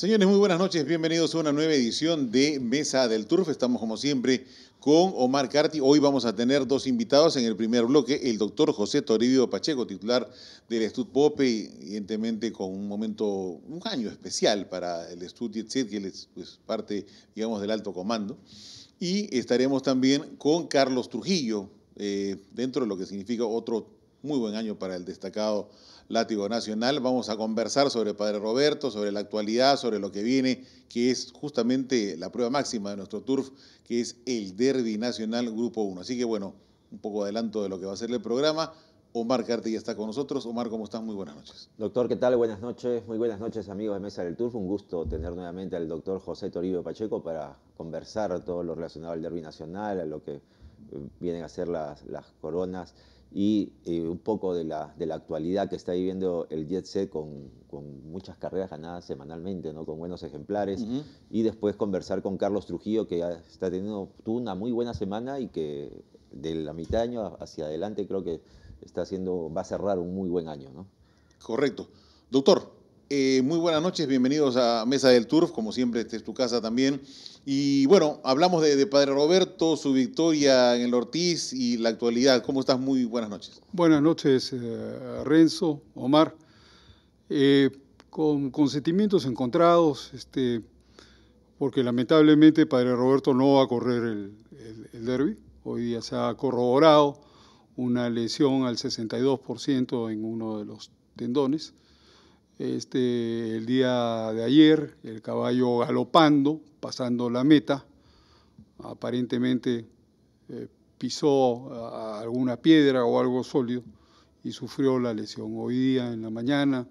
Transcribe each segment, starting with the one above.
Señores, muy buenas noches. Bienvenidos a una nueva edición de Mesa del Turf. Estamos como siempre con Omar Carti. Hoy vamos a tener dos invitados en el primer bloque, el doctor José Toribio Pacheco, titular del Estud Pope, evidentemente con un momento, un año especial para el Estud Yetzir, que es pues, parte, digamos, del alto comando. Y estaremos también con Carlos Trujillo, eh, dentro de lo que significa otro muy buen año para el destacado Látigo Nacional. Vamos a conversar sobre Padre Roberto, sobre la actualidad, sobre lo que viene, que es justamente la prueba máxima de nuestro turf, que es el Derby Nacional Grupo 1. Así que bueno, un poco adelanto de lo que va a ser el programa. Omar Cartilla ya está con nosotros. Omar, ¿cómo estás? Muy buenas noches. Doctor, ¿qué tal? Buenas noches. Muy buenas noches, amigos de Mesa del Turf. Un gusto tener nuevamente al doctor José Toribio Pacheco para conversar todo lo relacionado al Derby Nacional, a lo que eh, vienen a ser las coronas y eh, un poco de la, de la, actualidad que está viviendo el jet set con, muchas carreras ganadas semanalmente, ¿no? con buenos ejemplares, y después conversar con Carlos Trujillo, que está teniendo una muy buena semana y que de la mitad de año hacia adelante creo que está haciendo, va a cerrar un muy buen año. ¿no? Correcto. Doctor, eh, muy buenas noches, bienvenidos a Mesa del Turf, como siempre, este es tu casa también. Y bueno, hablamos de, Padre Roberto, su victoria en el Ortiz y la actualidad. ¿Cómo estás? Muy buenas noches. Buenas noches, eh, Renzo, Omar. Eh, con, sentimientos encontrados, este, porque lamentablemente Padre Roberto no va a correr el, el derby. Hoy día se ha corroborado una lesión al 62% en uno de los tendones este, el día de ayer, el caballo galopando, pasando la meta, aparentemente eh, pisó alguna piedra o algo sólido y sufrió la lesión. Hoy día en la mañana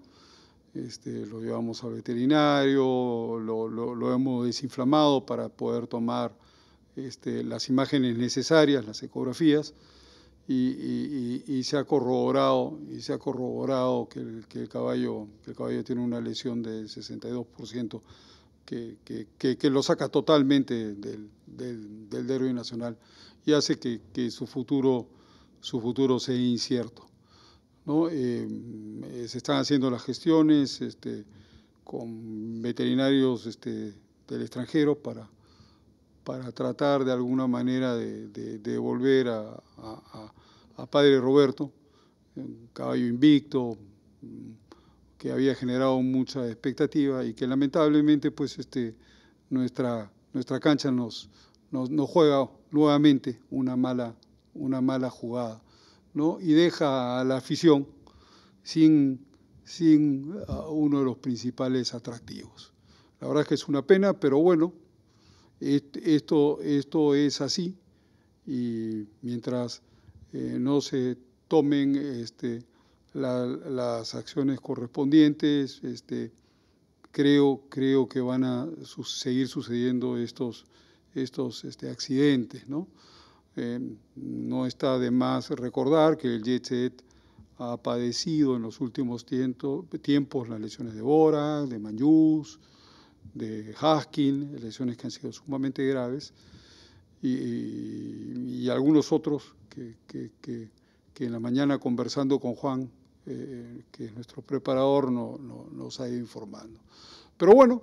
este, lo llevamos al veterinario, lo, hemos desinflamado para poder tomar este, las imágenes necesarias, las ecografías, y, se ha corroborado, y se ha corroborado que el, caballo, el caballo tiene una lesión del 62%, que, que, lo saca totalmente del, del, derby nacional y hace que, su, futuro, su futuro sea incierto. Eh, se están haciendo las gestiones este, con veterinarios este, del extranjero para, para tratar de alguna manera de, volver a, a Padre Roberto, caballo invicto que había generado mucha expectativa y que lamentablemente pues este, nuestra, nuestra cancha nos, nos, juega nuevamente una mala, una mala jugada ¿no? y deja a la afición sin, sin uh, uno de los principales atractivos. La verdad es que es una pena, pero bueno, esto, esto es así y mientras eh, no se tomen este, las acciones correspondientes, este, creo, que van a seguir sucediendo estos, este, accidentes. Eh, ¿no? está de más recordar que el jet ha padecido en los últimos tiempos las lesiones de Bora, de Mayús, de Haskin, lesiones que han sido sumamente graves y, algunos otros que, en la mañana conversando con Juan, eh, que es nuestro preparador, nos ha ido informando. Pero bueno,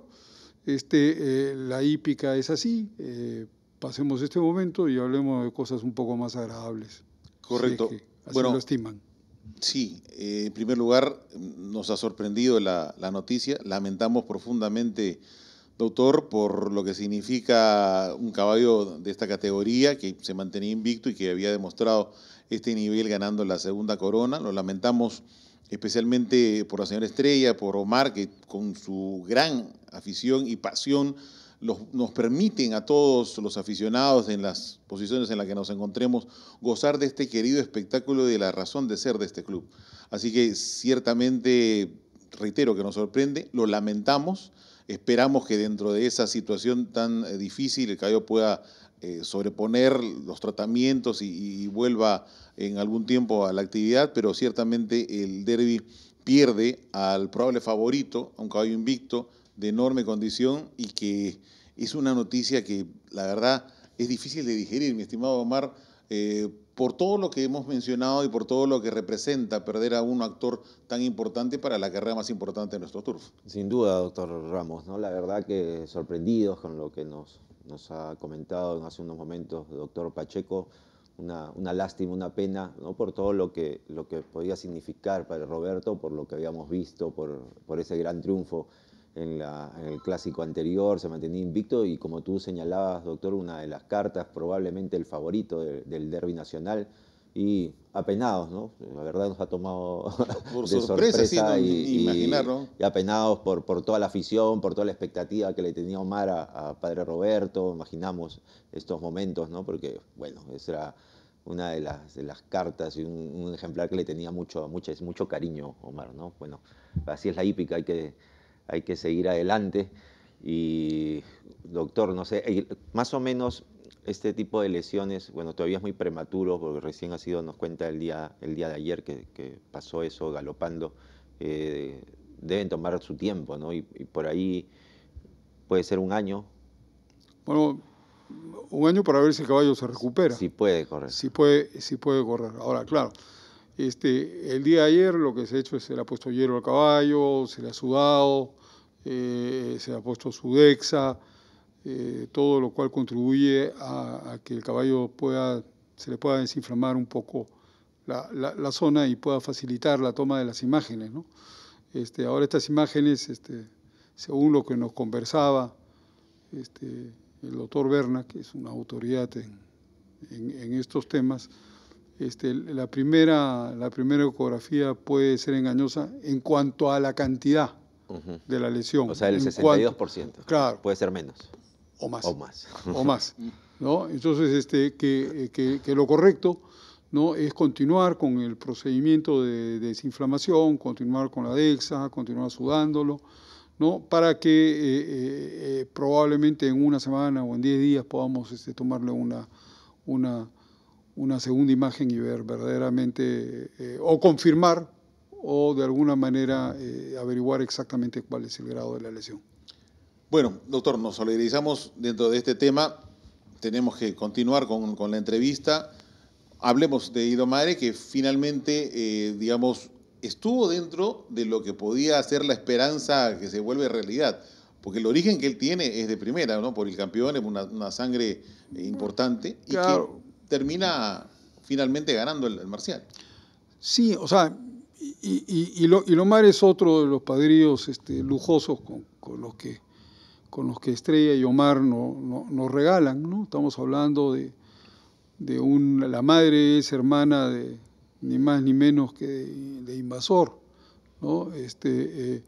este, eh, la hípica es así. Eh, pasemos este momento y hablemos de cosas un poco más agradables. Correcto. lo estiman. Sí, en primer lugar, nos ha sorprendido la, la noticia. Lamentamos profundamente Doctor, por lo que significa un caballo de esta categoría que se mantenía invicto y que había demostrado este nivel ganando la segunda corona. Lo lamentamos especialmente por la señora Estrella, por Omar, que con su gran afición y pasión nos permiten a todos los aficionados en las posiciones en las que nos encontremos gozar de este querido espectáculo y de la razón de ser de este club. Así que ciertamente, reitero que nos sorprende, lo lamentamos, Esperamos que dentro de esa situación tan eh, difícil el caballo pueda eh, sobreponer los tratamientos y, vuelva en algún tiempo a la actividad, pero ciertamente el derby pierde al probable favorito, a un caballo invicto de enorme condición y que es una noticia que la verdad es difícil de digerir, mi estimado Omar. Eh, por todo lo que hemos mencionado y por todo lo que representa perder a un actor tan importante para la carrera más importante de nuestro turf. Sin duda, doctor Ramos, ¿no? la verdad que sorprendidos con lo que nos, ha comentado hace unos momentos el doctor Pacheco, una, lástima, una pena, ¿no? por todo lo que, lo que podía significar para Roberto, por lo que habíamos visto, por, por ese gran triunfo en, el clásico anterior, se mantenía invicto y como tú señalabas, doctor, una de las cartas, probablemente el favorito del derby nacional. Y apenados, ¿no? La verdad nos ha tomado por sorpresa, y, imaginar, y, apenados por, por toda la afición, por toda la expectativa que le tenía Omar a, Padre Roberto. Imaginamos estos momentos, ¿no? Porque, bueno, esa era una de las, de las cartas y un, ejemplar que le tenía mucho, mucho, mucho cariño Omar, ¿no? Bueno, así es la hípica, hay que hay que seguir adelante. Y doctor, no sé, eh, más o menos este tipo de lesiones, bueno, todavía es muy prematuro porque recién ha sido, nos cuenta el día, el día de ayer que, pasó eso galopando, eh, deben tomar su tiempo, ¿no? Y, por ahí puede ser un año. Bueno, un año para ver si el caballo se recupera. Si puede correr. Si puede, si puede correr. Ahora, claro, este, el día de ayer lo que se ha hecho es se le ha puesto hielo al caballo, se le ha sudado, eh, se ha puesto su dexa, eh, todo lo cual contribuye a, que el caballo se le pueda desinflamar un poco la, zona y pueda facilitar la toma de las imágenes. Este, ahora estas imágenes, este, según lo que nos conversaba este, el doctor Berna, que es una autoridad en, en estos temas, este, la, primera, la primera ecografía puede ser engañosa en cuanto a la cantidad de la lesión. O sea, el 62%. claro. Puede ser menos. O más. O más. o más. ¿no? Entonces, este, que, eh, lo correcto ¿no? es continuar con el procedimiento de, desinflamación, continuar con la DEXA, continuar sudándolo, ¿no? para que eh, eh, probablemente en una semana o en 10 días podamos este, tomarle una, una, una segunda imagen y ver verdaderamente o confirmar o de alguna manera eh, averiguar exactamente cuál es el grado de la lesión. Bueno, doctor, nos solidarizamos dentro de este tema. Tenemos que continuar con, con la entrevista. Hablemos de Ido Madre, que finalmente, eh, digamos, estuvo dentro de lo que podía ser la esperanza que se vuelve realidad. Porque el origen que él tiene es de primera, ¿no? Por el campeón, es una, una sangre importante. Y que termina finalmente ganando el marcial. Sí, o sea, y, y, y, Lomar es otro de los padrillos este, lujosos con, los que, con los que Estrella y Omar no, nos regalan. ¿no? Estamos hablando de, de un, la madre es hermana de ni más ni menos que de, Invasor, ¿no? este, eh,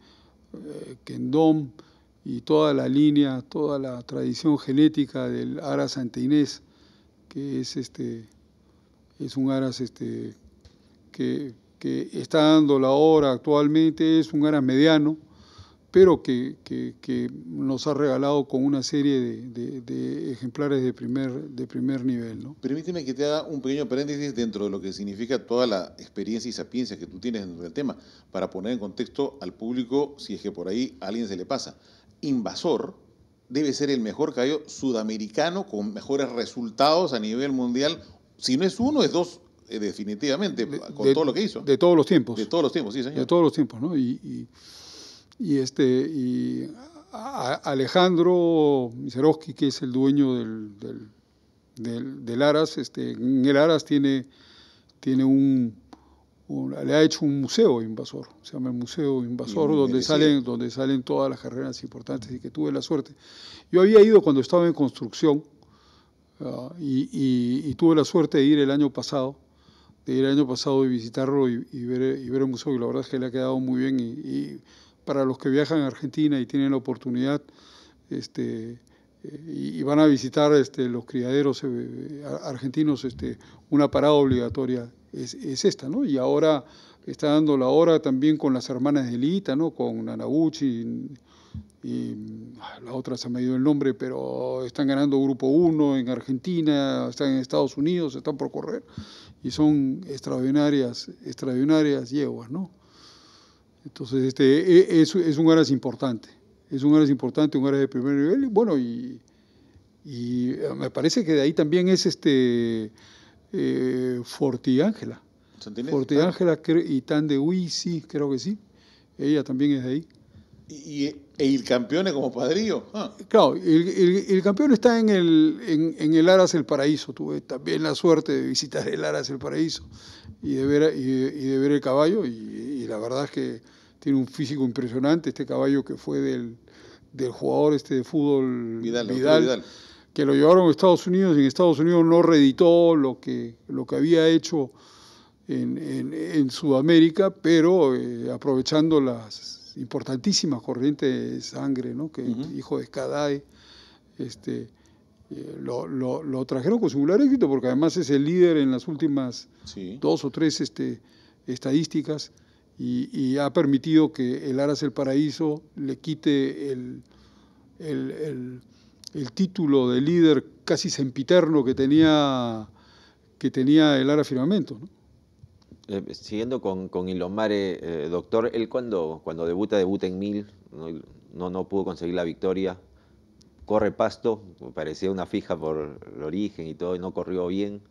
eh, Kendom y toda la línea, toda la tradición genética del Aras Santa Inés, que es, este, es un Aras este, que que está dando la hora actualmente es un gran mediano, pero que, nos ha regalado con una serie de, ejemplares de primer, de primer nivel. ¿no? Permíteme que te haga un pequeño paréntesis dentro de lo que significa toda la experiencia y sapiencia que tú tienes dentro del tema, para poner en contexto al público, si es que por ahí a alguien se le pasa. Invasor debe ser el mejor caballo sudamericano con mejores resultados a nivel mundial. Si no es uno, es dos eh, definitivamente, con todo lo que hizo. De todos los tiempos. De todos los tiempos, sí, señor. De todos los tiempos, ¿no? Y, este, y Alejandro Miserowski, que es el dueño del, del, Aras, este, en el Aras tiene, tiene un, le ha hecho un museo invasor, se llama el Museo Invasor, donde salen, donde salen todas las carreras importantes y que tuve la suerte. Yo había ido cuando estaba en construcción, ah, y, tuve la suerte de ir el año pasado de ir el año pasado y visitarlo y, y, ver, y ver el museo, y la verdad es que le ha quedado muy bien. Y, para los que viajan a Argentina y tienen la oportunidad, este, eh, y, van a visitar este, los criaderos eh, argentinos, este, una parada obligatoria es, esta, ¿no? Y ahora está dando la hora también con las hermanas de Lita, ¿no? Con Nanaguchi y, la otra se me ido el nombre, pero están ganando Grupo 1 en Argentina, están en Estados Unidos, están por correr y son extraordinarias, extraordinarias yeguas, ¿no? Entonces, este, e, es, es un área importante, es un área importante, un área de primer nivel, bueno, y, eh, me parece que de ahí también es este eh, Forti Ángela. Forti Ángela y Tan de sí, creo que sí, ella también es de ahí. Y, e ah. el campeón es como padrillo. Claro, el, campeón está en el, en, el Aras el Paraíso. Tuve también la suerte de visitar el Aras el Paraíso y de ver, y ver el caballo. Y, la verdad es que tiene un físico impresionante este caballo que fue del, del jugador este de fútbol Vidal, que lo llevaron a Estados Unidos y en Estados Unidos no reeditó lo que, lo que había hecho en, Sudamérica, pero eh, aprovechando las importantísima corriente de sangre, ¿no? que hijo de Skadae, este, eh, lo, trajeron con singular éxito porque además es el líder en las últimas dos o tres este, estadísticas y, ha permitido que el Aras el Paraíso le quite el, el, título de líder casi sempiterno que tenía, que tenía el Aras Firmamento. ¿no? Eh, siguiendo con, con Ilomare, eh, doctor, él cuando, cuando debuta, debuta en mil, no, no, no, pudo conseguir la victoria, corre pasto, parecía una fija por el origen y todo, y no corrió bien,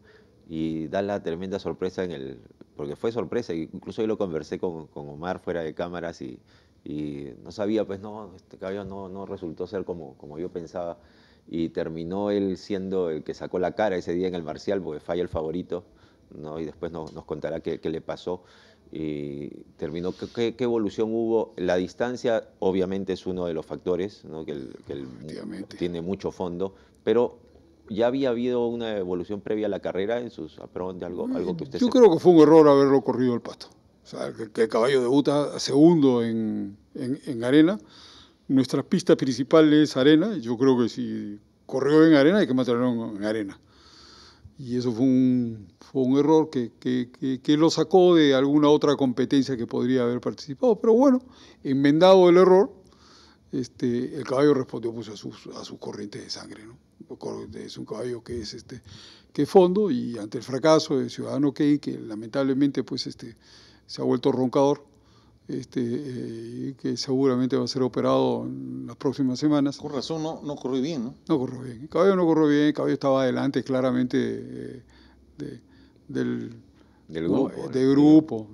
y da la tremenda sorpresa en el, porque fue sorpresa, incluso yo lo conversé con, con Omar fuera de cámaras y, no sabía, pues no, este caballo no, no resultó ser como, como yo pensaba, y terminó él siendo el que sacó la cara ese día en el marcial, porque falla el favorito y después nos, contará qué, le pasó. Y terminó, ¿Qué, evolución hubo? La distancia obviamente es uno de los factores, que, tiene mucho fondo, pero ¿ya había habido una evolución previa a la carrera en sus de algo, Yo creo que fue un error haberlo corrido el pasto. que, el caballo debuta segundo en, en arena. Nuestra pista principal es arena. Yo creo que si corrió en arena hay que matarlo en arena y eso fue un, error que, que, lo sacó de alguna otra competencia que podría haber participado. Pero bueno, enmendado el error, este, el caballo respondió pues, a, sus, a corrientes de sangre. ¿no? Es un caballo que es, este, que fondo y ante el fracaso de Ciudadano Key, que lamentablemente pues, este, se ha vuelto roncador, este, eh, que seguramente va a ser operado en las próximas semanas. Con razón, no, no corrió bien, ¿no? No corrió bien. caballo no corrió bien, el caballo estaba adelante claramente eh, eh, del, grupo. ¿no? De grupo,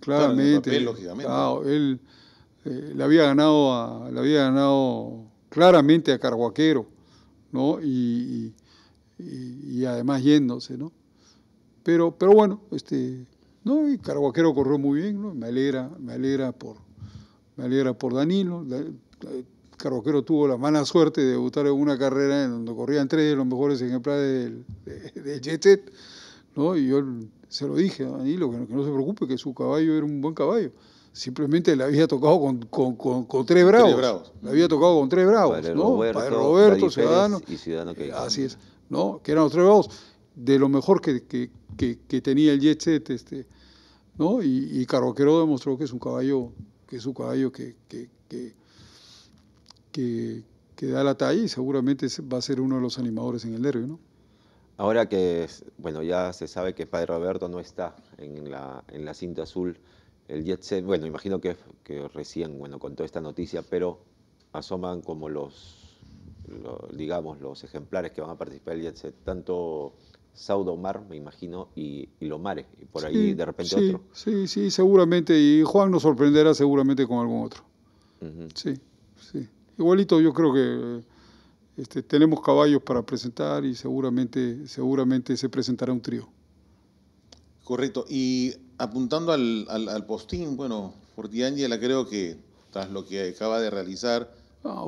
claramente. lógicamente. Claro, él le, había ganado le había ganado claramente a Carguaquero, ¿no? Y, y además yéndose, ¿no? Pero, pero bueno, este no, y Caraguaquero corrió muy bien, ¿no? Me alegra, por, me por Danilo. Eh, Caraguaquero tuvo la mala suerte de debutar en una carrera en donde corrían tres de los mejores ejemplares del, Jet ¿no? Y yo se lo dije a Danilo, que no, se preocupe, que su caballo era un buen caballo. Simplemente le había tocado con, tres, bravos. Le había tocado con tres bravos, Padre ¿no? Roberto, Ciudadano. así es, ¿no? Que eran los tres bravos de lo mejor que, tenía el jet set, este, ¿no? Y, Carroquero demostró que es un caballo, que es un caballo que, que, da la talla y seguramente va a ser uno de los animadores en el derby, ¿no? Ahora que, bueno, ya se sabe que Padre Roberto no está en la, en la cinta azul, el jet set, bueno, imagino que, recién, bueno, contó esta noticia, pero asoman como los, digamos, los ejemplares que van a participar el jet set, tanto Omar, me imagino, y, y mares y por ahí de repente otro. Sí, sí, seguramente, y Juan nos sorprenderá seguramente con algún otro. Sí, sí. Igualito yo creo que este, tenemos caballos para presentar y seguramente, seguramente se presentará un trío. Correcto, y apuntando al, al, al postín, bueno, Ángela creo que tras lo que acaba de realizar,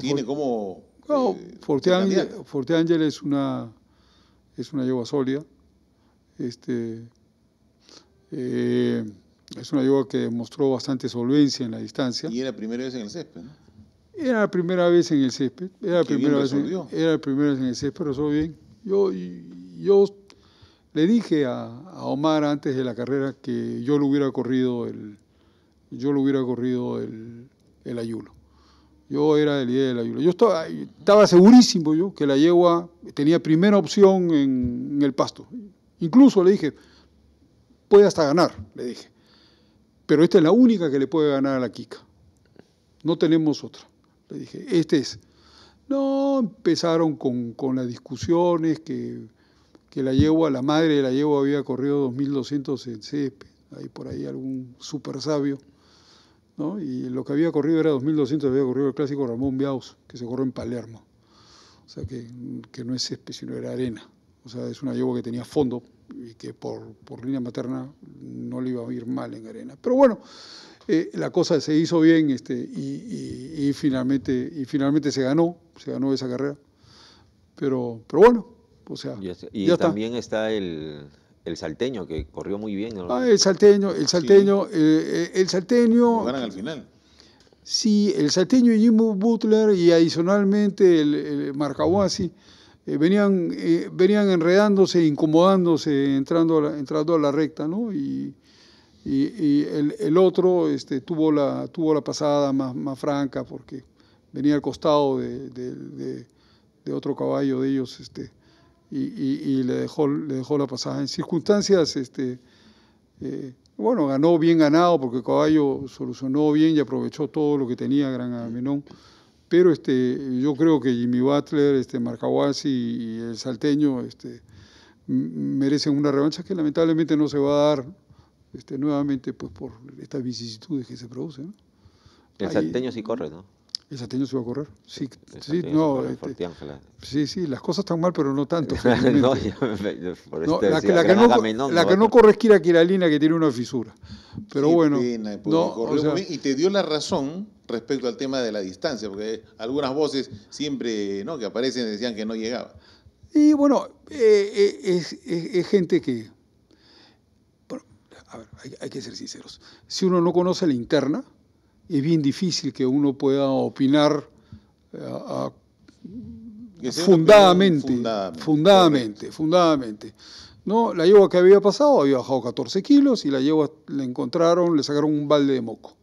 tiene como... No, eh, es una es una yegua sólida. Este, eh, es una yegua que mostró bastante solvencia en la distancia. Y era la primera vez en el césped, ¿no? Era la primera vez en el césped. Era la, primera vez, en, era el césped, pero bien. Yo, yo le dije a, Omar antes de la carrera que yo lo hubiera corrido el, yo lo hubiera corrido el ayuno. Yo era el líder de la yegua. Yo estaba, estaba, segurísimo yo que la yegua tenía primera opción en, el pasto. Incluso le dije, puede hasta ganar, le dije. Pero esta es la única que le puede ganar a la Kika. No tenemos otra. Le dije, este es. No, empezaron con, las discusiones que, que, la yegua, la madre de la yegua había corrido 2.200 en CEP, hay por ahí algún super sabio. Y lo que había corrido era 2200, había corrido el clásico Ramón Biaus, que se corrió en Palermo. O sea, que, que no es césped, sino era arena. O sea, es una yegua que tenía fondo y que por, línea materna no le iba a ir mal en arena. Pero bueno, eh, la cosa se hizo bien este, y, finalmente, y finalmente se ganó, se ganó esa carrera. Pero, pero bueno, o sea, y, también está el, el salteño que corrió muy bien. Ah, el salteño, el salteño, eh, eh, el salteño. ganan al final. Sí, el salteño y Jimbo Butler y adicionalmente el, Marcahuasi eh, venían, venían enredándose, incomodándose, entrando a la, entrando a la recta, ¿no? Y, el, otro este, tuvo, la, tuvo la pasada más, más franca porque venía al costado de, de otro caballo de ellos. Este, y, le, dejó, le dejó la pasada. En circunstancias, este, eh, bueno, ganó bien ganado porque Caballo solucionó bien y aprovechó todo lo que tenía Gran Agamenón. Pero este, yo creo que Jimmy Butler, este, Marcahuasi y el salteño este, merecen una revancha que lamentablemente no se va a dar este, nuevamente pues, por estas vicisitudes que se producen. El salteño sí corre, ¿no? Esa teña se iba a correr. Sí, sí no. Este, sí, sí, las cosas están mal, pero no tanto. no, por la, que, no, la corre es Kira Kiralina, que tiene una fisura. Pero bueno. Pues, y te dio la razón respecto al tema de la distancia, porque algunas voces siempre que aparecen decían que no llegaba. Y bueno, eh, eh, es, gente que. a ver, hay, hay que ser sinceros. Si uno no conoce la interna es bien difícil que uno pueda opinar eh, a, fundadamente, fundadamente, fundadamente, No, la yegua que había pasado había bajado 14 kilos y la yegua le encontraron, le sacaron un balde de moco.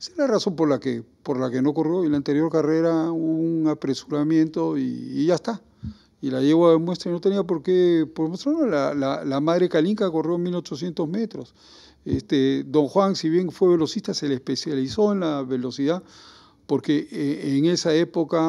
Esa es la razón por la que, por la que no corrió. en la anterior carrera un apresuramiento y ya está y la yegua de muestra no tenía por qué, por la, la, madre Calinca corrió 1800 metros. Este, don Juan, si bien fue velocista, se le especializó en la velocidad, porque eh, en esa época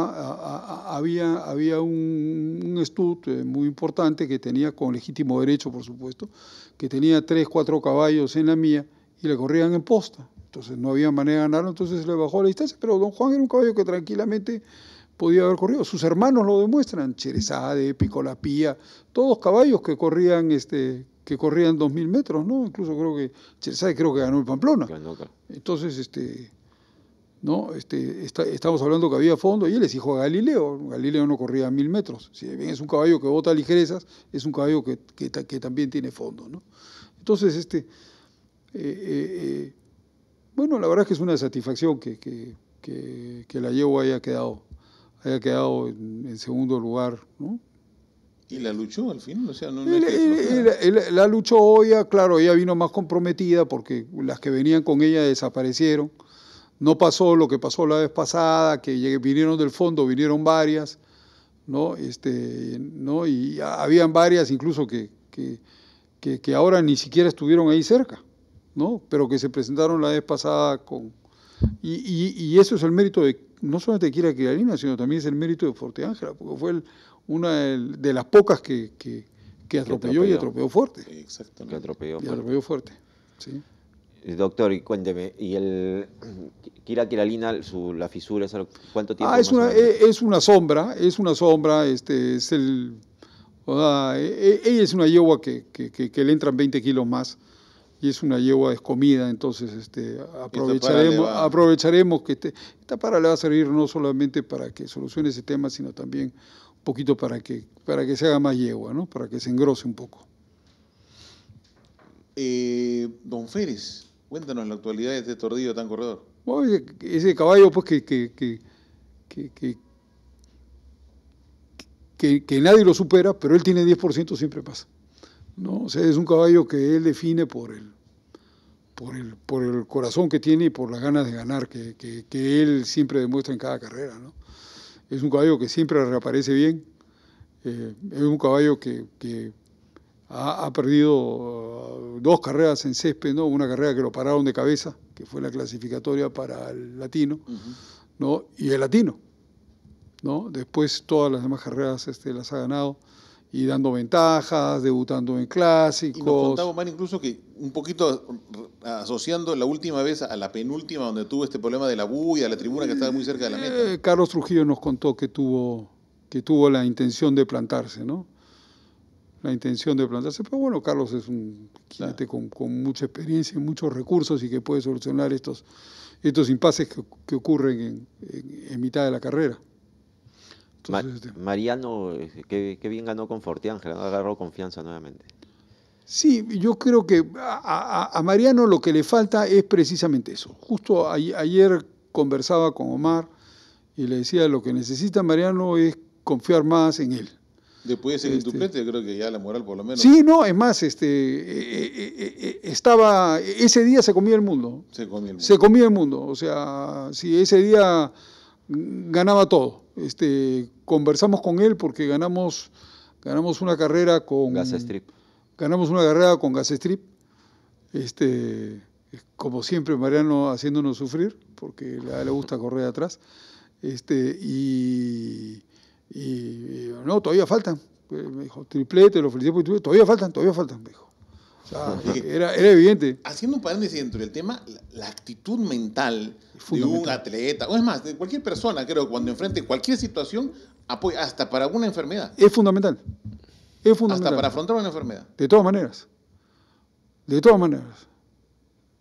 había, había un, un estudio muy importante que tenía, con legítimo derecho por supuesto, que tenía tres, cuatro caballos en la mía y le corrían en posta. Entonces no había manera de ganarlo, entonces le bajó la distancia, pero don Juan era un caballo que tranquilamente podía haber corrido. Sus hermanos lo demuestran, Cheresade, Picolapía, todos caballos que corrían este que corrían 2000 metros, ¿no? Incluso creo que Cheresade creo que ganó el Pamplona. Entonces, este ¿no? Este, estamos hablando que había fondo y él es hijo de Galileo. Galileo no corría mil metros. Si bien es un caballo que bota ligerezas, es un caballo que, que, también tiene fondo, ¿no? Entonces, este, eh, eh, eh, bueno, la verdad es que es una satisfacción que, que la yegua haya quedado haya quedado en segundo lugar, ¿no? Y la luchó al final, o sea, no, la, luchó ella, ah, claro, ella vino más comprometida porque las que venían con ella desaparecieron. No pasó lo que pasó la vez pasada, que vinieron del fondo, vinieron varias, ¿no? Este, ¿no? Y habían varias incluso que, que, que ahora ni siquiera estuvieron ahí cerca, ¿no? Pero que se presentaron la vez pasada con, y, eso es el mérito de, no solamente de Kira Kiralina, sino también es el mérito de Forte Ángela, porque fue una de, las pocas que, que, atropelló, y atropelló fuerte. Exactamente. atropelló fuerte. Y atropelló fuerte. ¿sí? Eh, doctor, cuénteme, ¿y el Kira Kiralina, su, la fisura, cuánto tiempo? Ah, eh, es, una, sombra, es una sombra, este, es el. E, e, ella es una yegua que, que, le entran 20 kilos más y es una yegua descomida, entonces este, aprovecharemos, aprovecharemos que esta para le va a servir no solamente para que solucione ese tema, sino también un poquito para que, para que se haga más yegua, ¿no? para que se engrose un poco. Eh, don Férez, cuéntanos la actualidad de este tordillo tan corredor. ese caballo pues que, nadie lo supera, pero él tiene 10%, siempre pasa. ¿no? sea, es un caballo que él define por el, por el, corazón que tiene y por las ganas de ganar que, él siempre demuestra en cada carrera, ¿no? Es un caballo que siempre reaparece bien, eh, es un caballo que, ha, perdido uh, dos carreras en césped, ¿no? Una carrera que lo pararon de cabeza, que fue la clasificatoria para el latino, ¿no? Y el latino, ¿no? Después todas las demás carreras este, las ha ganado y dando ventajas, debutando en clásicos. Y nos contamos más incluso que un poquito asociando la última vez a la penúltima donde tuvo este problema de la a la tribuna que estaba muy cerca de la meta. Eh, Carlos Trujillo nos contó que tuvo, que tuvo la intención de plantarse, ¿no? La intención de plantarse. Pero bueno, Carlos es un cliente con, mucha experiencia y muchos recursos y que puede solucionar estos, estos impases que, ocurren en mitad de la carrera. Este Mariano, eh, qué, bien ganó con Ángel, agarró confianza nuevamente. Sí, yo creo que a, Mariano lo que le falta es precisamente eso. Justo ayer conversaba con Omar y le decía lo que necesita Mariano es confiar más en él. Después de ser este, creo que ya la moral por lo menos. Sí, no, es más, este, eh, eh, estaba, ese día se comía el mundo. Se comía el mundo. Se comía el mundo. O sea, si ese día ganaba todo. Este, conversamos con él porque ganamos, ganamos una carrera con Gas Strip. Ganamos una carrera con Gas Strip. Este, como siempre, Mariano haciéndonos sufrir, porque a le gusta correr atrás. Este, y, no, todavía faltan. Me dijo, triplete, lo felicito. todavía faltan, todavía faltan, me dijo era, evidente. Haciendo un paréntesis dentro del tema, la, actitud mental de un atleta, o es más, de cualquier persona, creo, cuando enfrente cualquier situación, hasta para alguna enfermedad. Es fundamental. Es fundamental. Hasta para afrontar una enfermedad. De todas maneras. De todas maneras.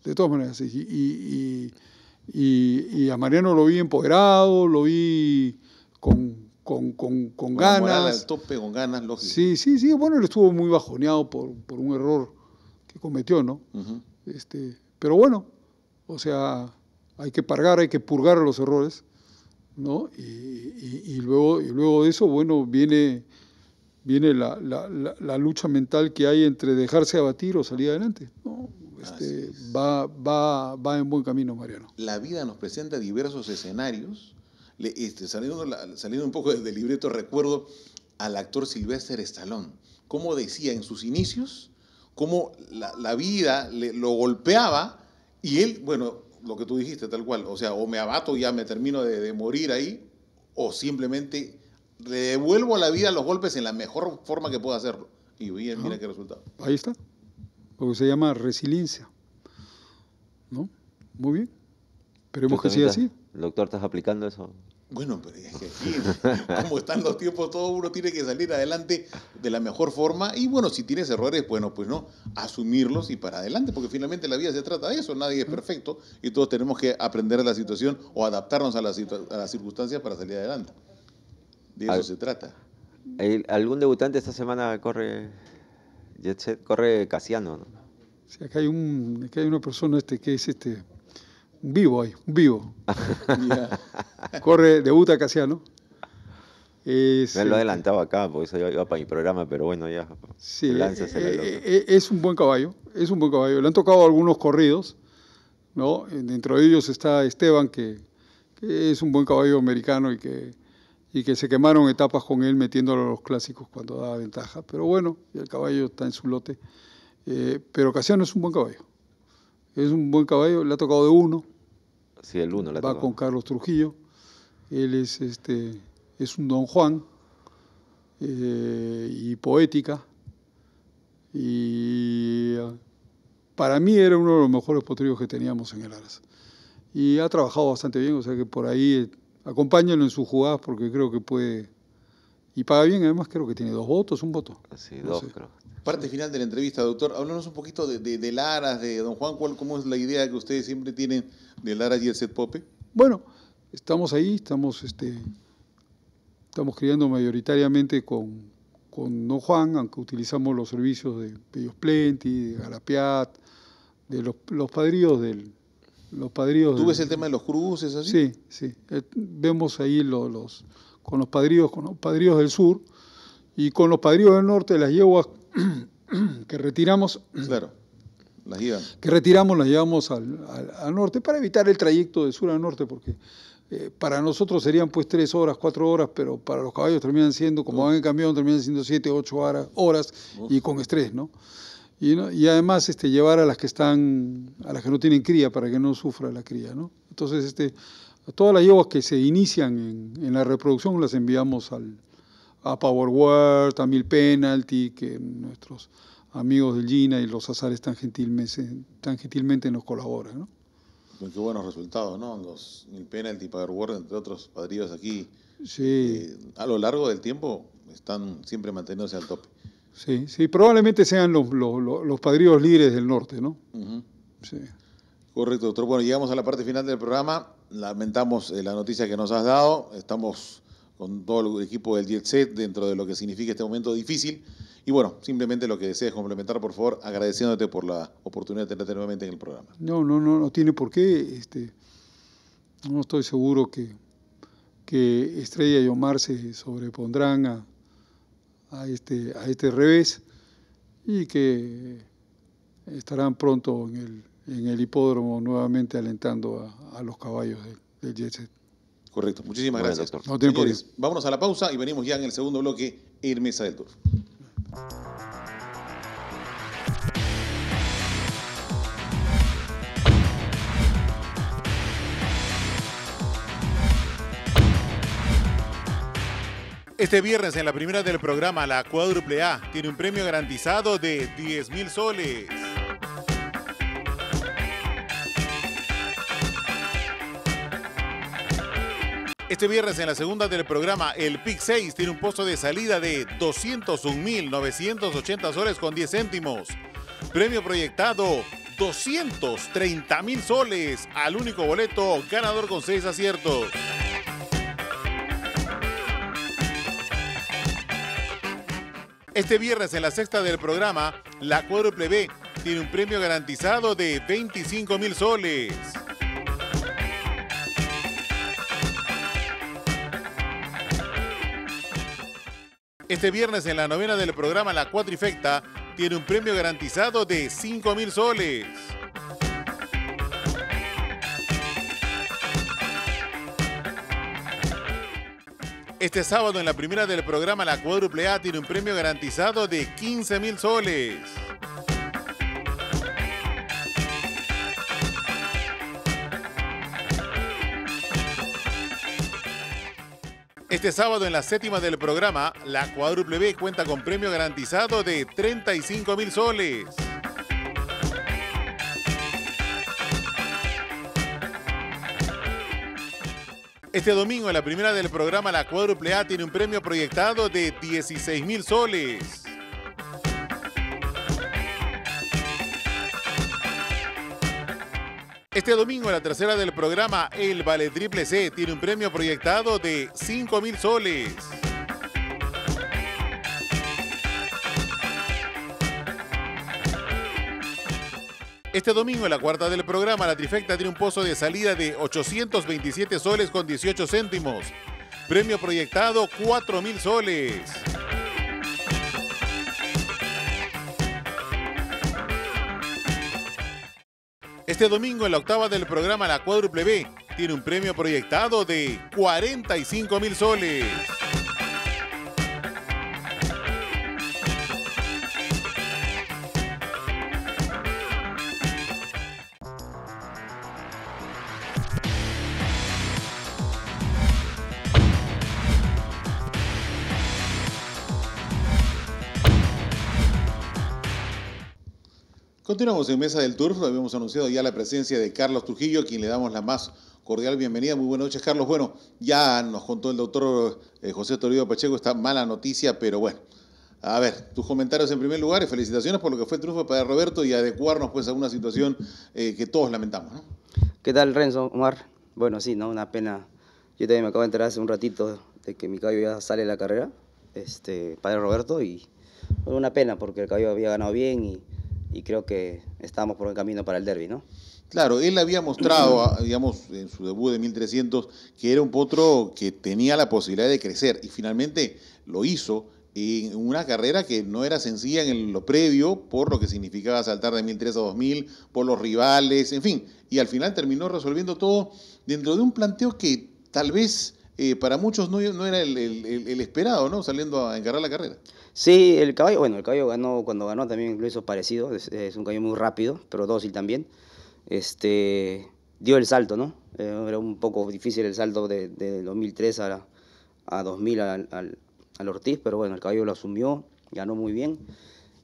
De todas maneras. Y, y, y, y a Mariano lo vi empoderado, lo vi con, con, con, ganas. tope, con ganas, lógico. Sí, sí, sí. Bueno, él estuvo muy bajoneado por, por un error cometió, ¿no? este, pero bueno, o sea, hay que pargar, hay que purgar los errores, ¿no? Y, luego, y luego de eso, bueno, viene, viene la, lucha mental que hay entre dejarse abatir o salir adelante, este, va, va, va en buen camino, Mariano. La vida nos presenta diversos escenarios. este, saliendo, saliendo un poco del libreto, recuerdo al actor Sylvester Stallone, ¿Cómo decía en sus inicios, cómo la, vida lo golpeaba y él, bueno, lo que tú dijiste, tal cual, o sea, o me abato, y ya me termino de, morir ahí, o simplemente le devuelvo a la vida los golpes en la mejor forma que pueda hacerlo. Y bien, mira qué resultado. Ahí está, lo que se llama resiliencia. ¿No? Muy bien. Esperemos que siga así. Doctor, ¿estás aplicando eso? Bueno, pero es que aquí, como están los tiempos, todo uno tiene que salir adelante de la mejor forma. Y bueno, si tienes errores, bueno, pues no, asumirlos y para adelante, porque finalmente la vida se trata de eso, nadie es perfecto y todos tenemos que aprender la situación o adaptarnos a, la las circunstancias para salir adelante. De eso se trata. ¿Algún debutante esta semana corre Corre Casiano, ¿no? acá hay, un, hay una persona este, que es este, vivo ahí, vivo. Corre, debuta Casiano. Es, Me lo eh, adelantaba acá, porque eso iba para mi programa, pero bueno, ya. Sí, eh, eh, es un buen caballo, es un buen caballo. Le han tocado algunos corridos, ¿no? Dentro de ellos está Esteban, que, es un buen caballo americano y que, y que se quemaron etapas con él metiéndolo a los clásicos cuando daba ventaja. Pero bueno, el caballo está en su lote. pero Casiano es un buen caballo. Es un buen caballo, le ha tocado de uno, Sí, el 1 la Va con Carlos Trujillo. Él es, este, es un don Juan eh, y poética. Y para mí era uno de los mejores potrillos que teníamos en el Aras. Y ha trabajado bastante bien, o sea que por ahí eh, acompáñenlo en sus jugadas porque creo que puede. Y paga bien, además creo que tiene dos votos, un voto. Sí, dos, creo. Parte final de la entrevista, doctor. Háblanos un poquito de, de, de Laras, de Don Juan. ¿cuál, ¿Cómo es la idea que ustedes siempre tienen de Laras y el Set Pope? Bueno, estamos ahí, estamos, este, estamos criando mayoritariamente con, con Don Juan, aunque utilizamos los servicios de Pellos Plenty de Galapiat, de los, los del, los padríos ¿Tú ves el tema de los cruces así? Sí, sí. Eh, vemos ahí los, con los padríos con los del sur y con los padríos del norte, las yeguas que retiramos. Claro. Las que retiramos, las llevamos al, norte para evitar el trayecto de sur a norte, porque eh, para nosotros serían pues tres horas, cuatro horas, pero para los caballos terminan siendo, como van en camión, terminan siendo siete, ocho horas, y con estrés, ¿no? Y, además este, llevar a las que están, a las que no tienen cría, para que no sufra la cría, ¿no? Entonces, este, todas las yeguas que se inician en la reproducción las enviamos al, a Power World, a Mil Penalty, que nuestros amigos del Gina y los Azares tan gentilmente, tan gentilmente nos colaboran. ¿no? buenos resultados, ¿no? Los Mil Penalty, Power Word, entre otros padrillos aquí. Sí. Eh, a lo largo del tiempo están siempre manteniéndose al tope. Sí, sí, probablemente sean los, los, los padrillos líderes del norte, ¿no? Sí. Correcto, doctor. Bueno, llegamos a la parte final del programa. Lamentamos eh, la noticia que nos has dado. Estamos con todo el equipo del Jet Set dentro de lo que significa este momento difícil. Y bueno, simplemente lo que desees complementar, por favor, agradeciéndote por la oportunidad de tenerte nuevamente en el programa. No, no, no, no tiene por qué. Este, no estoy seguro que, que Estrella y Omar se sobrepondrán a, este, a este revés y que estarán pronto en el, en el hipódromo nuevamente alentando a, los caballos del, del Jet Set. Correcto. Muchísimas gracias. Doctor. No eh, vámonos a la pausa y venimos ya en el segundo bloque en Mesa del Tour. Este viernes en la primera del programa, la cuádruple A tiene un premio garantizado de 10 mil soles. Este viernes en la segunda del programa, el PIC 6 tiene un puesto de salida de 201.980 soles con 10 céntimos. Premio proyectado 230.000 soles al único boleto ganador con 6 aciertos. Este viernes en la sexta del programa, la cuádruple B tiene un premio garantizado de 25.000 soles. Este viernes en la novena del programa La Cuatrifecta tiene un premio garantizado de 5.000 soles. Este sábado en la primera del programa La Cuádruple A tiene un premio garantizado de 15.000 soles. Este sábado en la séptima del programa, la cuádruple B cuenta con premio garantizado de 35 mil soles. Este domingo en la primera del programa, la cuádruple A tiene un premio proyectado de 16 mil soles. Este domingo, la tercera del programa, el Ballet Triple C tiene un premio proyectado de 5.000 mil soles. Este domingo, en la cuarta del programa, la trifecta tiene un pozo de salida de 827 soles con 18 céntimos. Premio proyectado 4.000 mil soles. Este domingo en la octava del programa La Cuádruple B tiene un premio proyectado de 45 mil soles. Continuamos en Mesa del Turf. Habíamos anunciado ya la presencia de Carlos Trujillo, a quien le damos la más cordial bienvenida. Muy buenas noches, Carlos. Bueno, ya nos contó el doctor eh, José Toribio Pacheco esta mala noticia, pero bueno. A ver, tus comentarios en primer lugar y felicitaciones por lo que fue el triunfo para Roberto y adecuarnos pues a una situación eh, que todos lamentamos. ¿Qué tal, Renzo, Omar? Bueno, sí, ¿no? Una pena. Yo también me acabo de enterar hace un ratito de que mi caballo ya sale de la carrera, este, padre Roberto, y una pena porque el caballo había ganado bien y y creo que estamos por el camino para el derby, ¿no? Claro, él había mostrado, ah, digamos, en su debut de 1300, que era un potro que tenía la posibilidad de crecer y finalmente lo hizo en una carrera que no era sencilla en lo previo, por lo que significaba saltar de 1300 a 2000, por los rivales, en fin. Y al final terminó resolviendo todo dentro de un planteo que tal vez eh, para muchos no, era el, el, esperado, ¿no? Saliendo a encargar la carrera. Sí, el caballo, bueno, el caballo ganó, cuando ganó también lo hizo parecido, es, un caballo muy rápido, pero dócil también. Este, dio el salto, ¿no? Eh, era un poco difícil el salto de, 2003 a, 2000 al, Ortiz, pero bueno, el caballo lo asumió, ganó muy bien.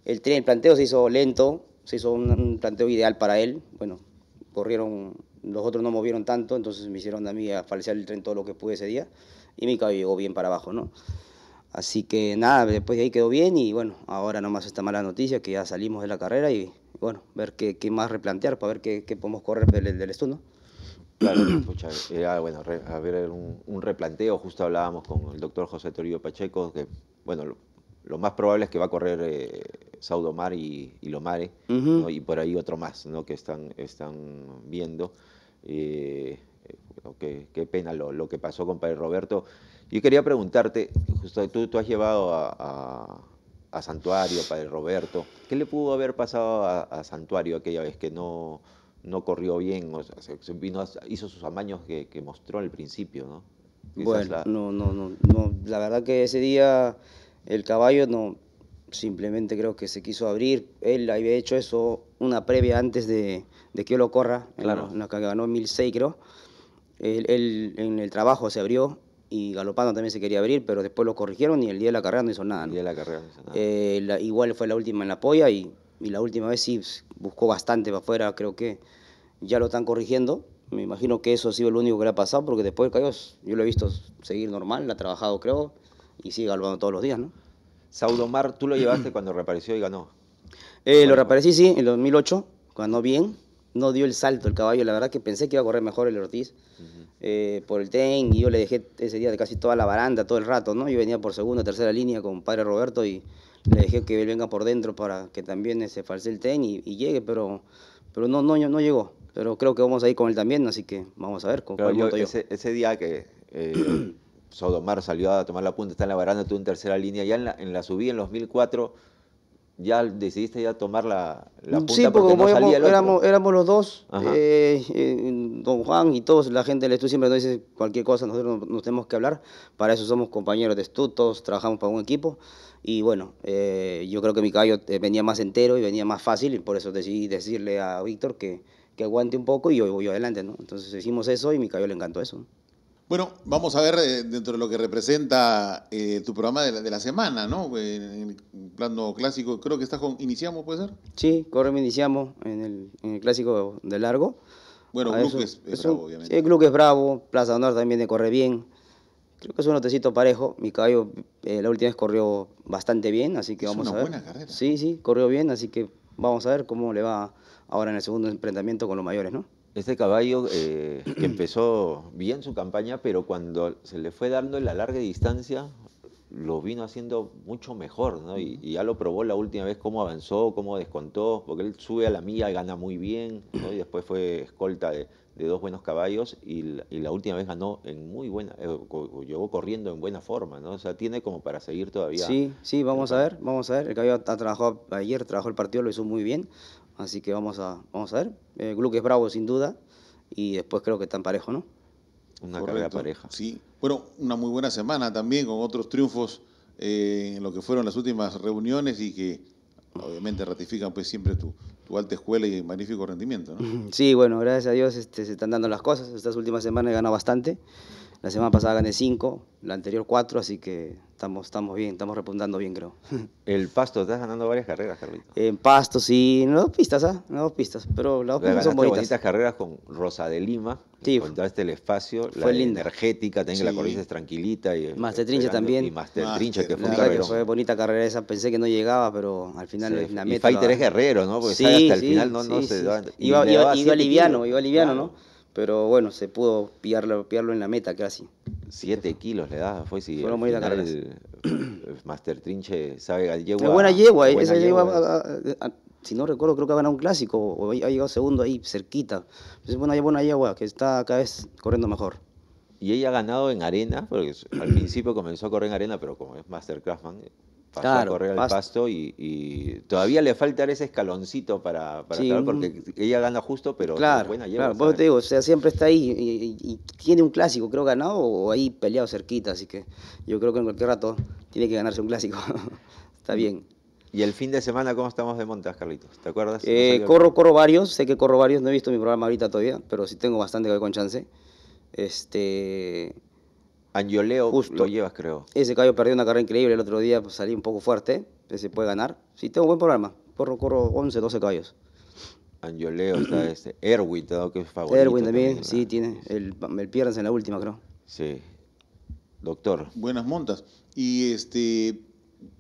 El, el planteo se hizo lento, se hizo un, planteo ideal para él. Bueno, corrieron, los otros no movieron tanto, entonces me hicieron a mí a falsear el tren todo lo que pude ese día y mi caballo llegó bien para abajo, ¿no? Así que nada, después de ahí quedó bien y bueno, ahora nomás esta mala noticia que ya salimos de la carrera y bueno, ver qué, más replantear para ver qué, podemos correr del, del estudio, Claro, eh, ah, bueno, a ver, un, replanteo, justo hablábamos con el doctor José Torío Pacheco, que bueno, lo, más probable es que va a correr eh, saudo Saudomar y, y Lomare, y por ahí otro más, ¿no? Que están, están viendo. Eh, qué, qué, pena lo, lo, que pasó con Padre Roberto. Yo quería preguntarte, justo tú, tú has llevado a, a, a, Santuario, Padre Roberto, ¿qué le pudo haber pasado a, Santuario aquella vez que no, no corrió bien? O se vino, hizo sus amaños que, mostró al principio, ¿no? bueno, la... no, no, no, La verdad que ese día el caballo no, simplemente creo que se quiso abrir. Él había hecho eso una previa antes de, de que yo lo corra, claro. en, la, que ganó mil creo. él, en el trabajo se abrió y Galopano también se quería abrir, pero después lo corrigieron y el día de la carrera no hizo nada. El día de la carrera eh, igual fue la última en la polla y, la última vez sí buscó bastante para afuera, creo que ya lo están corrigiendo. Me imagino que eso ha sido lo único que le ha pasado, porque después yo lo he visto seguir normal, la ha trabajado creo, y sigue galopando todos los días, ¿no? Saudomar, ¿tú lo llevaste cuando reapareció y ganó? Eh, lo reaparecí, sí, en 2008, ganó bien no dio el salto el caballo. La verdad que pensé que iba a correr mejor el Ortiz eh, por el ten y yo le dejé ese día de casi toda la baranda todo el rato, ¿no? Yo venía por segunda, tercera línea con padre Roberto y le dejé que él venga por dentro para que también eh, se false el ten y, llegue, pero, pero no, no, no llegó. Pero creo que vamos a ir con él también, así que vamos a ver con cuál yo, Ese, día que eh, Sodomar salió a tomar la punta, está en la baranda, tú en tercera línea, ya en la, en la subida en los 1004 ya decidiste ya tomar la, mm, punta sí, porque, salía el Éramos, éramos los dos, eh, eh, don Juan y todos, la gente del estudio siempre nos dice cualquier cosa, nosotros nos, tenemos que hablar, para eso somos compañeros de estudio, todos trabajamos para un equipo, y bueno, eh, yo creo que mi caballo venía más entero y venía más fácil, y por eso decidí decirle a Víctor que, que aguante un poco y yo voy adelante, ¿no? Entonces hicimos eso y mi caballo le encantó eso. Bueno, vamos a ver eh, dentro de lo que representa eh, tu programa de la, semana, ¿no? Eh, en el plano clásico, creo que estás con Iniciamos, ¿puede ser? Sí, corre, iniciamos en el, clásico de largo. Bueno, Gluck es, es bravo, obviamente. Sí, Gluck es bravo, Plaza Honor también le corre bien. Creo que es un notecito parejo. Mi caballo la última vez corrió bastante bien, así que vamos a ver. buena carrera. Sí, sí, corrió bien, así que vamos a ver cómo le va ahora en el segundo enfrentamiento con los mayores, ¿no? Este caballo eh, que empezó bien su campaña, pero cuando se le fue dando en la larga distancia, lo vino haciendo mucho mejor, ¿no? Y, ya lo probó la última vez cómo avanzó, cómo descontó, porque él sube a la mía, gana muy bien, ¿no? Y después fue escolta de, dos buenos caballos y la, última vez ganó en muy buena, eh, Llegó corriendo en buena forma, ¿no? O sea, tiene como para seguir todavía. Sí, sí, vamos a ver, vamos a ver. El caballo trabajó ayer, trabajó el partido, lo hizo muy bien. Así que vamos a, vamos a ver. Eh, es bravo, sin duda, y después creo que están parejo, ¿no? Una carrera pareja. Sí. Bueno, una muy buena semana también con otros triunfos eh, en lo que fueron las últimas reuniones y que obviamente ratifican pues siempre tu, tu alta escuela y magnífico rendimiento, ¿no? Sí, bueno, gracias a Dios este, se están dando las cosas. Estas últimas semanas he ganado bastante. La semana pasada gané 5, la anterior 4, así que estamos, estamos bien, estamos repuntando bien, creo. El pasto, estás ganando varias carreras, Carlito. En pasto, sí, en las dos pistas, ¿ah? En las dos pistas, pero las dos pistas son bonitas. bonitas carreras con Rosa de Lima, sí. encontraste el espacio, la energética, también la corriste tranquilita. Y, eh, Master Trincha también. Y Master Trinche, Trincha, que fue un carrera. fue bonita carrera esa, pensé que no llegaba, pero al final sí. la meta... Y Fighter es guerrero, ¿no? Porque hasta el final no, no se... Iba, iba, liviano, iba liviano, ¿no? pero bueno, se pudo pillarlo, pillarlo en la meta casi. Siete kilos le da, fue si Fueron muy el eh, Master Trinche sabe a yegua. buena yegua, eh, esa yegua, si no recuerdo, creo que ha ganado un clásico o ha llegado segundo ahí, cerquita. Es una, buena yegua que está cada vez corriendo mejor. Y ella ha ganado en arena, porque al principio comenzó a correr en arena, pero como es Master Craftsman, pasó claro, a correr al pasto, y, todavía le falta ese escaloncito para, para porque ella gana justo, pero claro, buena Claro, o sea, siempre está ahí y, tiene un clásico, creo, ganado o ahí peleado cerquita, así que yo creo que en cualquier rato tiene que ganarse un clásico. está bien. ¿Y el fin de semana cómo estamos de montas, Carlitos? ¿Te acuerdas? Eh, corro, corro varios, sé que corro varios, no he visto mi programa ahorita todavía, pero sí tengo bastante que ver con chance. Este, Angioleo justo lo llevas, creo. Ese caballo perdió una carrera increíble el otro día, pues, salí un poco fuerte, se puede ganar. Sí, tengo un buen programa. Corro, corro 11, 12 caballos. Angioleo está este. Erwin, te ha dado que es favorito. Erwin también, sí, ah, tiene. El, el en la última, creo. Sí. Doctor. Buenas montas. Y este,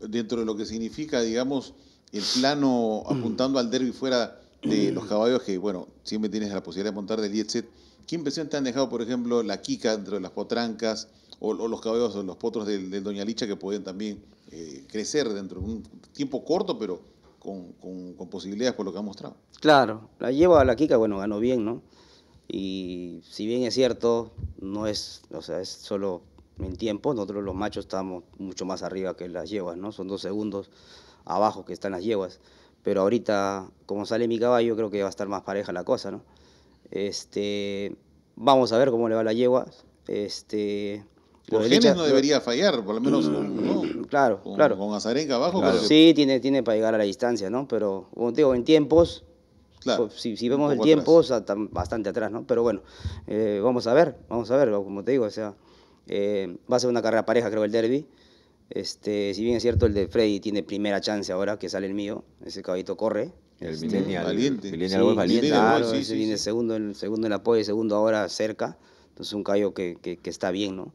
dentro de lo que significa, digamos, el plano apuntando al derby fuera de los caballos, que bueno, siempre tienes la posibilidad de montar del jet set. ¿Qué impresión te han dejado, por ejemplo, la Kika dentro de las potrancas? o, los caballos o los potros del, Doña Licha que pueden también eh, crecer dentro de un tiempo corto, pero con, con, con, posibilidades por lo que ha mostrado. Claro, la yegua, a la Kika, bueno, ganó bien, ¿no? Y si bien es cierto, no es, o sea, es solo en tiempo, nosotros los machos estamos mucho más arriba que las yeguas, ¿no? Son dos segundos abajo que están las yeguas. Pero ahorita, como sale mi caballo, creo que va a estar más pareja la cosa, ¿no? Este, vamos a ver cómo le va la yegua. Este, por Genes no debería fallar, por lo menos mm, ¿no? Mm, claro, con, claro. con abajo. Sí, tiene, tiene para llegar a la distancia, ¿no? Pero, como te digo, en tiempos, si, si, vemos el tiempo, está bastante atrás, ¿no? Pero bueno, eh, vamos a ver, vamos a ver, como te digo, o sea, eh, va a ser una carrera pareja, creo, el derby. Este, si bien es cierto, el de Freddy tiene primera chance ahora, que sale el mío, ese caballito corre, el este, millennial, valiente. Millennial sí, valiente. sí, sí, viene segundo, en, segundo en apoyo, segundo ahora cerca. Entonces un caballo que, que, que, está bien, ¿no?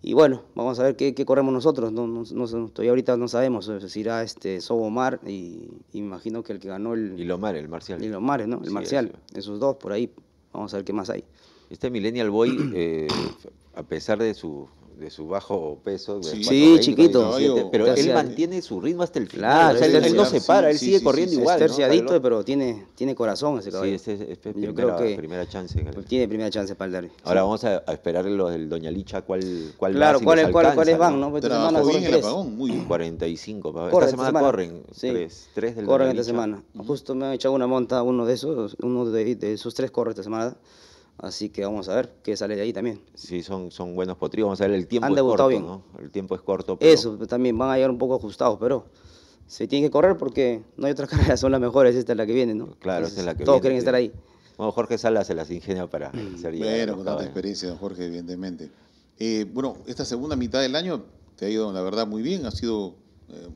Y bueno, vamos a ver qué, corremos nosotros. No, no, todavía ahorita no sabemos. Si irá este Sobomar y, imagino que el que ganó el. Y Lomar, el Marcial. Y Lomar, ¿no? El Marcial. Esos dos por ahí. Vamos a ver qué más hay. Este Millennial Boy, eh, a pesar de su de su bajo peso. Sí, chiquito. pero él mantiene su ritmo hasta el final. O sea, él, no se para, él sigue corriendo igual. Es terciadito, pero tiene, tiene corazón ese caballo. Sí, este es, primera, chance. Tiene primera chance para el derby. Ahora vamos a, esperar los del Doña Licha, cuál, cuál Claro, cuáles cuál, cuál, cuáles van, ¿no? Pues Trabajó bien el apagón, muy bien. 45, para... esta semana corren. Tres, tres Corren esta semana. Justo me han echado una monta uno de esos, uno de esos tres corre esta semana. Así que vamos a ver qué sale de ahí también. Sí, son, buenos potrillos. Vamos a ver, el tiempo es corto, ¿no? El tiempo es corto. Eso, pues, también van a llegar un poco ajustados, pero se tiene que correr porque no hay otras carreras, son las mejores, esta es la que viene, ¿no? Claro, esa es la que todos viene. quieren estar ahí. Bueno, Jorge Salas se las ingenia para ser mm. Bueno, con tanta ¿eh? experiencia, Jorge, evidentemente. Eh, bueno, esta segunda mitad del año te ha ido, la verdad, muy bien. Ha sido, eh,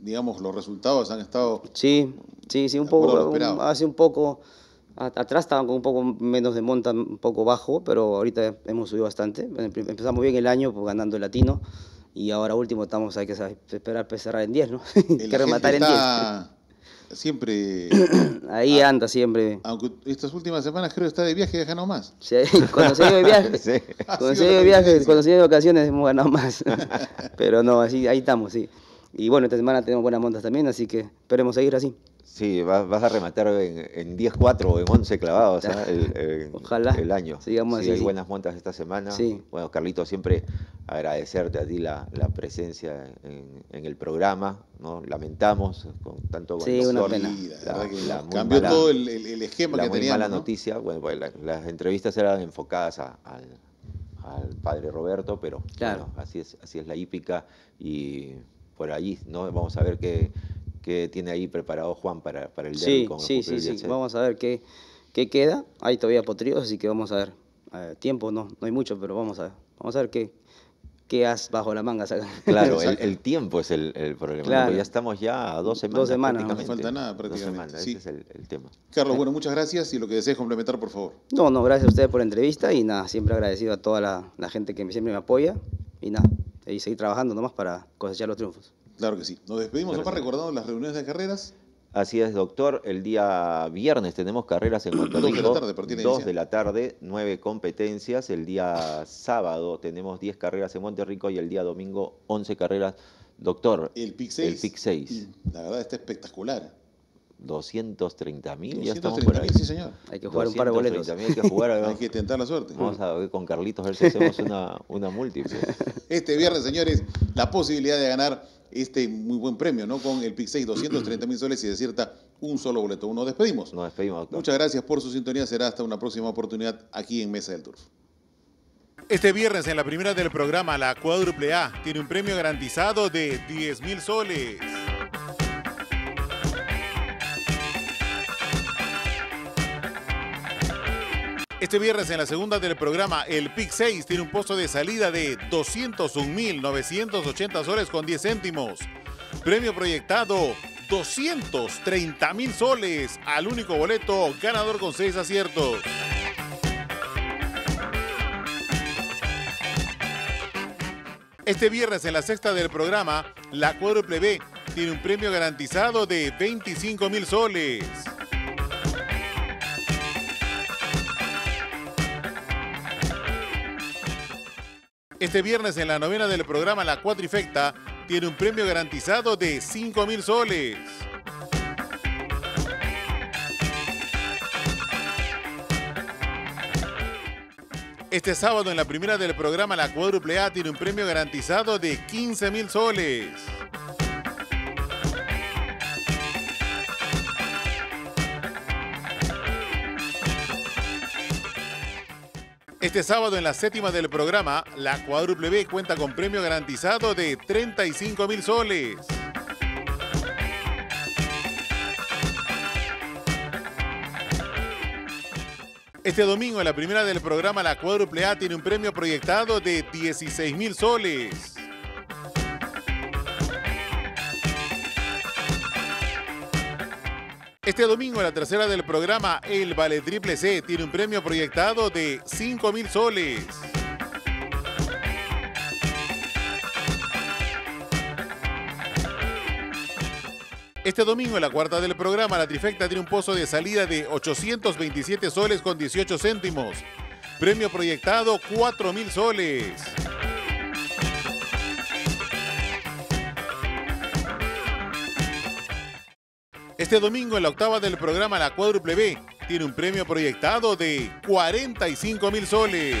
digamos, los resultados han estado... Sí, sí, sí, un poco, hace un poco Atrás estaban con un poco menos de monta, un poco bajo, pero ahorita hemos subido bastante. Empezamos bien el año pues, ganando el latino y ahora último estamos, hay que esperar cerrar en 10, ¿no? hay que rematar en 10 siempre. Ahí anda siempre. Aunque estas últimas semanas creo que está de viaje y más. Sí, cuando se de viaje, cuando se de viaje, de ocasiones hemos ganado más. Pero no, así ahí estamos, sí. Y bueno, esta semana tenemos buenas montas también, así que esperemos seguir así. Sí, vas, a rematar en, 10-4 o en 11 clavados ¿eh? el, Ojalá el año. Sigamos sí, así. Hay buenas montas esta semana. Bueno, Carlito, siempre agradecerte a ti la, presencia en, el programa. ¿no? Lamentamos con tanto sí, una pena. Cambió todo el, esquema que muy mala noticia. Bueno, las entrevistas eran enfocadas al, padre Roberto, pero así es, así es la hípica y por allí, ¿no? Vamos a ver qué que tiene ahí preparado Juan para, para el día Sí, con sí, sí, sí. Vamos a ver qué, qué queda. Hay todavía potríos, así que vamos a ver. Eh, tiempo no, no hay mucho, pero vamos a ver. Vamos a ver qué, qué has bajo la manga Claro, el, tiempo es el, problema. Ya estamos ya a dos semanas. Dos semanas. falta nada prácticamente. Dos semanas, sí. es el, tema. Carlos, eh. bueno, muchas gracias y lo que desees complementar, por favor. No, no, gracias a ustedes por la entrevista y nada, siempre agradecido a toda la, la gente que siempre me apoya y nada, y seguir trabajando nomás para cosechar los triunfos. Claro que sí. Nos despedimos, papá, recordando las reuniones de carreras. Así es, doctor. El día viernes tenemos carreras en Monterrey. 2 de la tarde, 9 competencias. El día sábado tenemos 10 carreras en Rico y el día domingo 11 carreras. Doctor, el PIC 6. El La verdad está espectacular. 230 mil, ya estamos por ahí. sí señor. Hay que jugar un par de boletos. hay que jugar. hay que tentar la suerte. Vamos a ver con Carlitos a ver si hacemos una, una múltiple. Este viernes, señores, la posibilidad de ganar este muy buen premio, ¿no? Con el PIC 6, 230 mil soles y de cierta un solo boleto. uno despedimos. Nos despedimos, doctor. Muchas gracias por su sintonía. Será hasta una próxima oportunidad aquí en Mesa del Turf. Este viernes en la primera del programa, la cuádruple A, tiene un premio garantizado de 10 mil soles. Este viernes en la segunda del programa, el PIC 6 tiene un puesto de salida de 201.980 soles con 10 céntimos. Premio proyectado 230.000 soles al único boleto ganador con 6 aciertos. Este viernes en la sexta del programa, la Cuadruple B tiene un premio garantizado de 25.000 soles. Este viernes en la novena del programa La Cuatrifecta tiene un premio garantizado de 5.000 soles. Este sábado en la primera del programa La Cuádruple A tiene un premio garantizado de 15.000 soles. Este sábado en la séptima del programa, la cuádruple B cuenta con premio garantizado de 35 mil soles. Este domingo en la primera del programa, la cuádruple A tiene un premio proyectado de 16 mil soles. Este domingo la tercera del programa El Ballet Triple C tiene un premio proyectado de 5.000 mil soles. Este domingo, en la cuarta del programa, la trifecta tiene un pozo de salida de 827 soles con 18 céntimos. Premio proyectado 4.000 soles. Este domingo en la octava del programa La Cuádruple B tiene un premio proyectado de 45 mil soles.